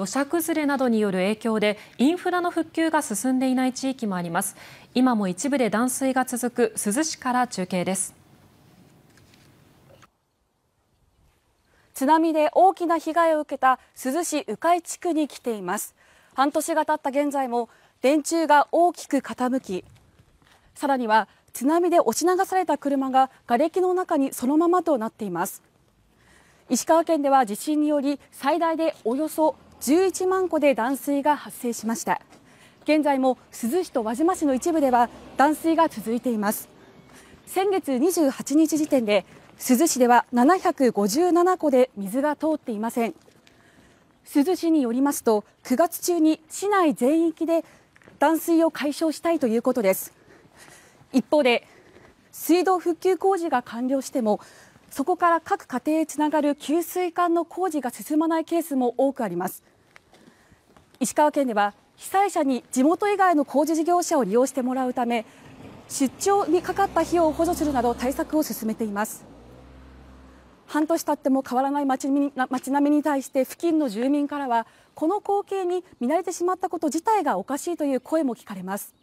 土砂崩れなどによる影響でインフラの復旧が進んでいない地域もあります今も一部で断水が続く珠洲市から中継です津波で大きな被害を受けた珠洲市鵜飼地区に来ています半年が経った現在も電柱が大きく傾きさらには津波で押し流された車が瓦礫の中にそのままとなっています石川県では地震により最大でおよそ11万戸で断水が発生しました現在も珠洲市と輪島市の一部では断水が続いています先月28日時点で珠洲市では757戸で水が通っていません珠洲市によりますと9月中に市内全域で断水を解消したいということです一方で水道復旧工事が完了してもそこから各家庭へつながる給水管の工事が進まないケースも多くあります石川県では被災者に地元以外の工事事業者を利用してもらうため出張にかかった費用を補助するなど対策を進めています半年経っても変わらない町並みに対して付近の住民からはこの光景に見慣れてしまったこと自体がおかしいという声も聞かれます